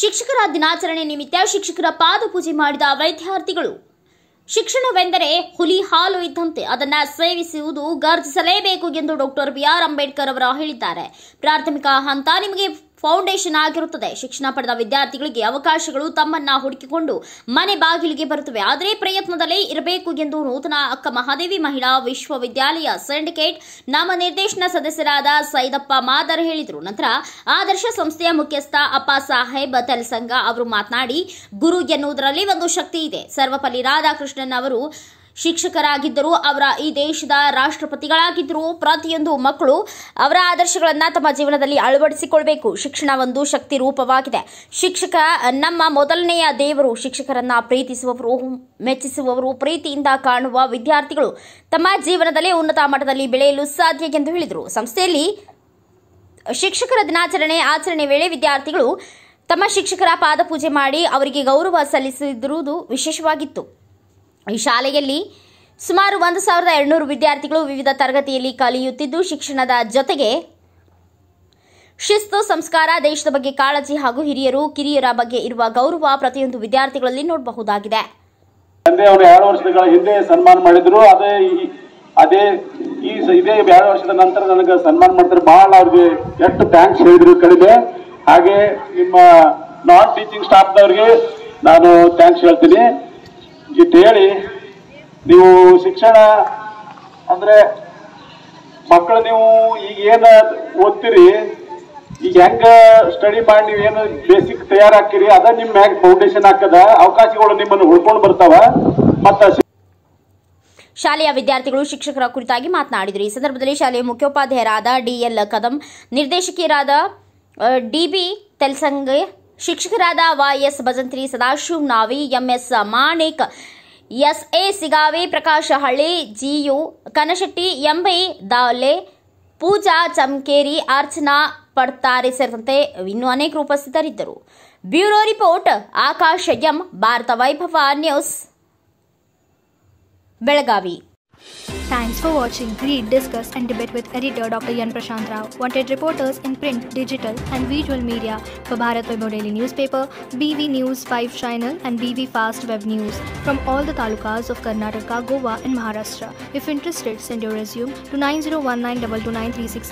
ಶಿಕ್ಷಕರ ದಿನಾಚರಣೆ ನಿಮಿತ್ತ ಶಿಕ್ಷಕರ ಪಾದಪೂಜೆ ಮಾಡಿದ ವಿದ್ಯಾರ್ಥಿಗಳು ಶಿಕ್ಷಣವೆಂದರೆ ಹುಲಿ ಹಾಲು ಇದ್ದಂತೆ ಅದನ್ನ ಸೇವಿಸುವುದು ಗರ್ಜಿಸಲೇಬೇಕು ಎಂದು ಡಾಕ್ಟರ್ ಬಿಆರ್ ಅಂಬೇಡ್ಕರ್ ಅವರು ಹೇಳಿದ್ದಾರೆ ಪ್ರಾಥಮಿಕ ಹಂತ ನಿಮಗೆ ಫೌಂಡೇಶನ್ ಆಗಿರುತ್ತದೆ ಶಿಕ್ಷಣ ಪಡೆದ ವಿದ್ಯಾರ್ಥಿಗಳಿಗೆ ಅವಕಾಶಗಳು ತಮ್ಮನ್ನ ಹುಡುಕಿಕೊಂಡು ಮನೆ ಬಾಗಿಲಿಗೆ ಬರುತ್ತವೆ ಆದರೆ ಪ್ರಯತ್ನದಲ್ಲೇ ಇರಬೇಕು ಎಂದು ನೂತನ ಅಕ್ಕ ಮಹಾದೇವಿ ಮಹಿಳಾ ವಿಶ್ವವಿದ್ಯಾಲಯ ಸಿಂಡಿಕೇಟ್ ನಮ್ಮ ನಿರ್ದೇಶನ ಸದಸ್ಯರಾದ ಸೈದಪ್ಪ ಮಾದರ್ ಹೇಳಿದರು ನಂತರ ಆದರ್ಶ ಸಂಸ್ಥೆಯ ಮುಖ್ಯಸ್ಥ ಅಪ್ಪ ಸಾಹೇಬ್ ತಲ್ಸಂಗ ಅವರು ಮಾತನಾಡಿ ಗುರು ಎನ್ನುವುದರಲ್ಲಿ ಒಂದು ಶಕ್ತಿ ಇದೆ ಸರ್ವಪಲ್ಲಿ ರಾಧಾಕೃಷ್ಣನ್ ಅವರು ಶಿಕ್ಷಕರಾಗಿದ್ದರು ಅವರ ಈ ದೇಶದ ರಾಷ್ಟ್ರಪತಿಗಳಾಗಿದ್ದರು ಪ್ರತಿಯೊಂದು ಮಕ್ಕಳು ಅವರ ಆದರ್ಶಗಳನ್ನು ತಮ್ಮ ಜೀವನದಲ್ಲಿ ಅಳವಡಿಸಿಕೊಳ್ಬೇಕು ಶಿಕ್ಷಣ ಒಂದು ಶಕ್ತಿ ರೂಪವಾಗಿದೆ ಶಿಕ್ಷಕ ನಮ್ಮ ಮೊದಲನೆಯ ದೇವರು ಶಿಕ್ಷಕರನ್ನ ಪ್ರೀತಿಸುವವರು ಮೆಚ್ಚಿಸುವವರು ಪ್ರೀತಿಯಿಂದ ಕಾಣುವ ವಿದ್ಯಾರ್ಥಿಗಳು ತಮ್ಮ ಜೀವನದಲ್ಲಿ ಉನ್ನತ ಮಟ್ಟದಲ್ಲಿ ಬೆಳೆಯಲು ಸಾಧ್ಯ ಎಂದು ಹೇಳಿದರು ಸಂಸ್ಥೆಯಲ್ಲಿ ಶಿಕ್ಷಕರ ದಿನಾಚರಣೆ ಆಚರಣೆ ವೇಳೆ ವಿದ್ಯಾರ್ಥಿಗಳು ತಮ್ಮ ಶಿಕ್ಷಕರ ಪಾದಪೂಜೆ ಮಾಡಿ ಅವರಿಗೆ ಗೌರವ ಸಲ್ಲಿಸಿದಿರುವುದು ವಿಶೇಷವಾಗಿತ್ತು ಈ ಶಾಲೆಯಲ್ಲಿ ಸುಮಾರು ಒಂದು ಸಾವಿರದ ಎರಡುನೂರು ವಿದ್ಯಾರ್ಥಿಗಳು ವಿವಿಧ ತರಗತಿಯಲ್ಲಿ ಕಲಿಯುತ್ತಿದ್ದು ಶಿಕ್ಷಣದ ಜೊತೆಗೆ ಶಿಸ್ತು ಸಂಸ್ಕಾರ ದೇಶದ ಬಗ್ಗೆ ಕಾಳಜಿ ಹಾಗೂ ಹಿರಿಯರು ಕಿರಿಯರ ಬಗ್ಗೆ ಇರುವ ಗೌರವ ಪ್ರತಿಯೊಂದು ವಿದ್ಯಾರ್ಥಿಗಳಲ್ಲಿ ನೋಡಬಹುದಾಗಿದೆ ತಂದೆ ಅವರು ಎರಡು ವರ್ಷಗಳ ಹಿಂದೆ ಸನ್ಮಾನ ಮಾಡಿದ್ರು ಅದೇ ಅದೇ ಈ ಇದೇ ಎರಡು ವರ್ಷದ ನಂತರ ನನಗೆ ಸನ್ಮಾನ ಮಾಡಿದ್ರೆ ಬಹಳ ಅವ್ರಿಗೆ ಎಷ್ಟು ಥ್ಯಾಂಕ್ಸ್ ಹೇಳಿದ್ರು ಕಡಿಮೆ ಹಾಗೆ ನಿಮ್ಮ ನಾನ್ ಟೀಚಿಂಗ್ ಸ್ಟಾಫ್ನವ್ರಿಗೆ ನಾನು ಥ್ಯಾಂಕ್ಸ್ ಹೇಳ್ತೀನಿ ಇದು ಹೇಳಿ ನೀವು ಶಿಕ್ಷಣ ಅಂದ್ರೆ ಮಕ್ಕಳು ನೀವು ಈಗ ಏನ ಓದ್ತೀರಿ ಈಗ ಹೆಂಗ ಸ್ಟಡಿ ಮಾಡಿ ನೀವು ಏನು ಬೇಸಿಕ್ ತಯಾರಾಕಿರಿ ಅದ ನಿಮ್ಮ ಮ್ಯಾಗ ಫೌಂಡೇಶನ್ ಹಾಕದ ಅವಕಾಶಗಳು ನಿಮ್ಮನ್ನು ಉಳ್ಕೊಂಡು ಬರ್ತಾವ ಮತ್ತ ಶಾಲೆಯ ವಿದ್ಯಾರ್ಥಿಗಳು ಶಿಕ್ಷಕರ ಕುರಿತಾಗಿ ಮಾತನಾಡಿದರು ಈ ಸಂದರ್ಭದಲ್ಲಿ ಶಾಲೆಯ ಮುಖ್ಯೋಪಾಧ್ಯಾಯರಾದ ಡಿಎಲ್ ಕದಂ ನಿರ್ದೇಶಕಿಯರಾದ ಡಿಬಿ ತೆಲ್ಸಂಗೆ ಶಿಕ್ಷಕರಾದ Y S Bhajantri Sadashiv Navi M S Manik A Sigavi Prakash Halli G U ಕನಶೆಟ್ಟಿ MB ದಾವ್ಲೆ ಪೂಜಾ ಚಮಕೇರಿ ಅರ್ಚನಾ ಪಡ್ತಾರೆ ಸೇರಿದಂತೆ ಇನ್ನೂ ಅನೇಕರು ಉಪಸ್ಥಿತರಿದ್ದರು bureau report Akash M Bharat Vaibhav news Belagavi Thanks for watching Read, Discuss and Debate with editor Dr. Yan Prashant Rao. Wanted reporters in print, digital and visual media for Bharat Vaibhav Daily Newspaper, BV News 5 Channel and BV Fast Web News from all the talukas of Karnataka, Goa and Maharashtra. If interested, send your resume to 9019229369.